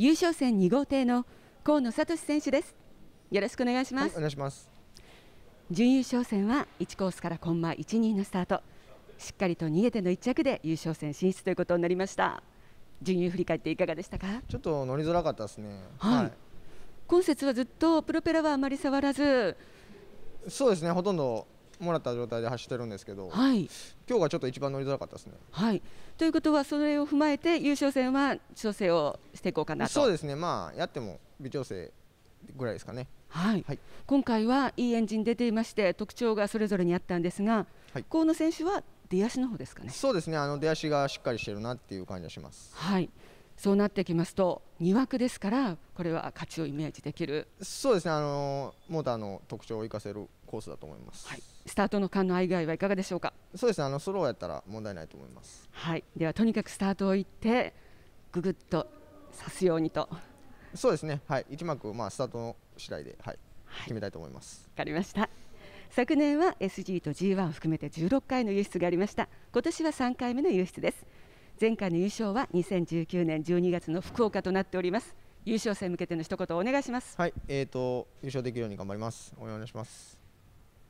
優勝戦2号艇の河野聡選手ですよろしくお願いします、はい、お願いします準優勝戦は1コースからコンマ12のスタートしっかりと逃げての1着で優勝戦進出ということになりました準優振り返っていかがでしたかちょっと乗りづらかったですね、はい、はい、今節はずっとプロペラはあまり触らずそうですねほとんどもらった状態で走ってるんですけど、はい、今日がちょっと一番乗りづらかったですね。はいということは、それを踏まえて優勝戦は調整をしていこうかなとそうですね、まあ、やっても微調整ぐらいですかね。はい、はい、今回はいいエンジン出ていまして特徴がそれぞれにあったんですが、はい、河野選手は出足の方ですかね。そうですね。あの出足がしっかりしてるなっていう感じがします。はい。そうなってきますと2枠ですからこれは価値をイメージできるそうですねあのモーターの特徴を生かせるコースだと思います、はい、スタートの間の相具合はいかがでしょうかそうですねあのスローやったら問題ないと思いますはいではとにかくスタートをいってググっと刺すようにとそうですねはい1幕まあスタートの次第ではい、はい、決めたいと思いますわかりました昨年は SG と G1 を含めて16回の輸出がありました今年は3回目の輸出です前回の優勝は2019年12月の福岡となっております優勝戦向けての一言お願いしますはいえーと優勝できるように頑張りますお願いします